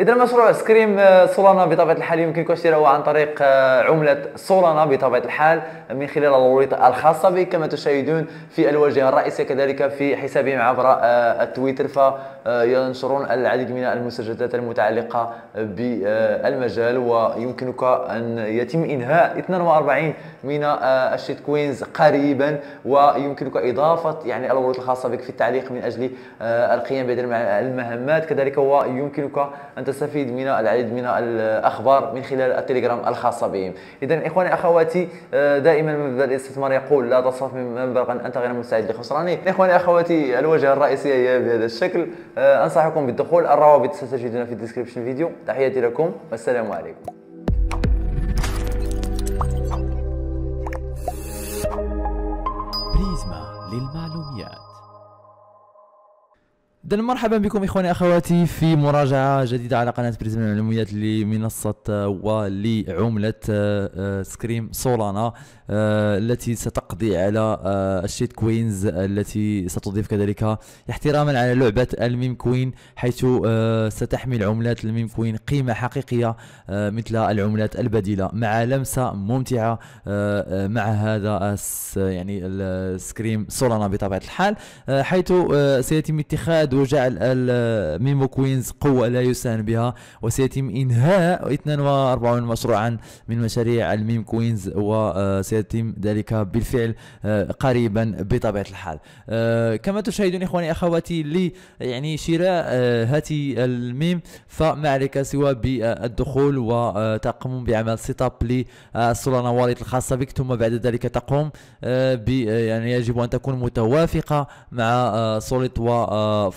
اذا مشروع سكريم سولانا آه، بطبيعه الحال يمكنك شراءه عن طريق آه، عمله سولانا بطبيعه الحال من خلال الوريط الخاصه به كما تشاهدون في الواجهه الرئيسيه كذلك في حسابهم عبر آه، التويتر فينشرون العديد من المسجلات المتعلقه بالمجال ويمكنك ان يتم انهاء 42 من الشيت كوينز قريبا ويمكنك اضافه يعني الوريط الخاصه بك في التعليق من اجل القيام بهذه المهمات كذلك ويمكنك ان تستفيد من العديد من الاخبار من خلال التليجرام الخاصه بهم اذا اخواني اخواتي آه، دائما مبدا الاستثمار يقول لا تصرف من مبلغا انت غير مستعد لخسرانه اخواني اخواتي الواجهه الرئيسيه هي بهذا الشكل آه، انصحكم بالدخول الروابط ستجدونها في الديسكربشن فيديو تحياتي لكم والسلام عليكم للمعلوميات اذا مرحبا بكم اخواني اخواتي في مراجعه جديده على قناه بريزم المعلوميات لمنصه ولعمله آه، آه، سكريم سولانا آه، التي ستقضي على الشيت كوينز التي ستضيف كذلك احتراما على لعبه الميم كوين حيث ستحمل عملات الميم كوين قيمه حقيقيه مثل العملات البديله مع لمسه ممتعه مع هذا يعني السكريم سولانا بطبيعه الحال حيث سيتم اتخاذ وجعل الميمو كوينز قوة لا يستهان بها وسيتم إنهاء 42 مشروعا من مشاريع الميم كوينز وسيتم آه، ذلك بالفعل آه، قريبا بطبيعة الحال آه، كما تشاهدون إخواني أخواتي لي يعني شراء هاتي الميم فما عليك سوى بالدخول وتقوم بعمل سيت اب للسولانة واليت الخاصة بك ثم بعد ذلك تقوم ب يعني يجب أن تكون متوافقة مع سوليت و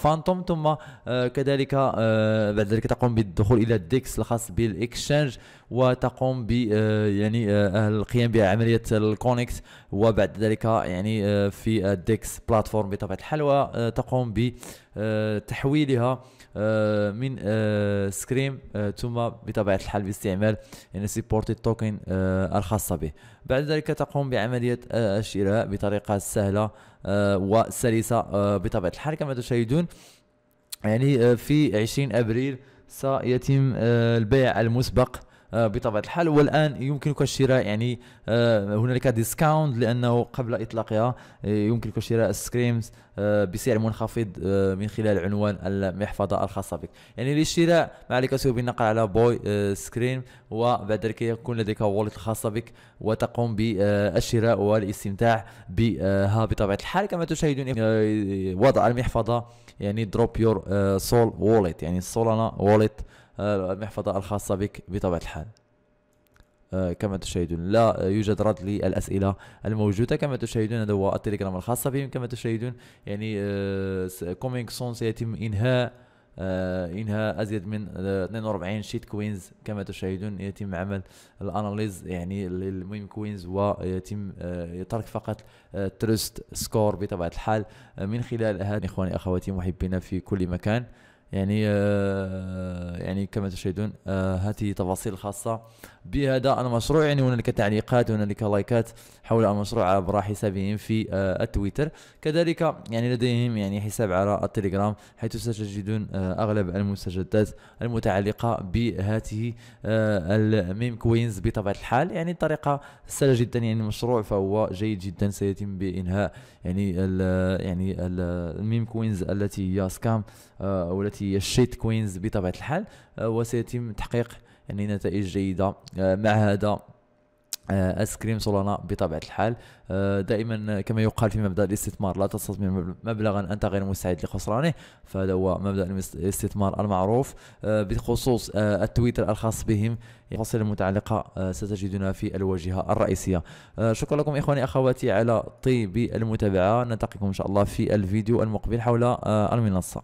فانتوم ثم آه، كذلك آه، بعد ذلك تقوم بالدخول الى الديكس الخاص بالاكشنج وتقوم ب آه، يعني القيام بعمليه الكونكت وبعد ذلك يعني في الديكس بلاتفورم بطبيعه الحال وتقوم بتحويلها آه، من سكريم آه، آه، ثم بطبيعه الحال باستعمال ان سيبورتي توكن الخاصه به بعد ذلك تقوم بعمليه الشراء بطريقه سهله وسلسه بطبيعه الحال كما تشاهدون يعني في 20 ابريل سيتم البيع المسبق آه، بطبيعه الحال والان يمكنك الشراء يعني آه، هنالك ديسكاونت لانه قبل اطلاقها آه، يمكنك شراء السكريمز بسعر منخفض من خلال عنوان المحفظه الخاصه بك يعني للشراء ما عليك سوى بالنقل على بوي سكريم وبعد ذلك يكون لديك واليت الخاصه بك وتقوم بالشراء والاستمتاع بها بطبيعه الحال كما تشاهدون وضع المحفظه يعني دروب يور سول وولت يعني سولانا وولت المحفظة الخاصة بك بطبيعة الحال آه، كما تشاهدون لا يوجد رد للأسئلة الموجودة كما تشاهدون هذا هو التليجرام الخاصة بهم كما تشاهدون يعني كومينغ آه، سون سيتم إنهاء آه، انهاء ازيد من 42 شيت كوينز كما تشاهدون يتم عمل الاناليز يعني المهم كوينز ويتم ترك فقط ترست سكور بطبيعه الحال من خلال هذا اخواني اخواتي محبينا في كل مكان يعني آه، يعني كما تشاهدون آه، هذه تفاصيل خاصة بهذا المشروع يعني هنالك تعليقات هنالك لايكات حول المشروع عبر حسابهم في آه، التويتر كذلك يعني لديهم يعني حساب على التليجرام حيث ستجدون أغلب المستجدات المتعلقة بهذه الميم كوينز بطبيعة الحال يعني طريقة سهلة جدا يعني المشروع فهو جيد جدا سيتم بإنهاء يعني الـ يعني الـ الميم كوينز التي هي سكام والتي التي الشيت كوينز بطبيعه الحال آه، وسيتم تحقيق يعني نتائج جيده آه، مع هذا آه، ايس كريم سولانا بطبيعه الحال دائما كما يقال في مبدا الاستثمار لا تستثمر مبلغا انت غير مستعد لخسرانه فهذا هو مبدا الاستثمار المعروف بخصوص التويتر الخاص بهم التفاصيل المتعلقه ستجدونها في الواجهه الرئيسيه شكرا لكم اخواني اخواتي على طيب المتابعه نلتقيكم ان شاء الله في الفيديو المقبل حول المنصه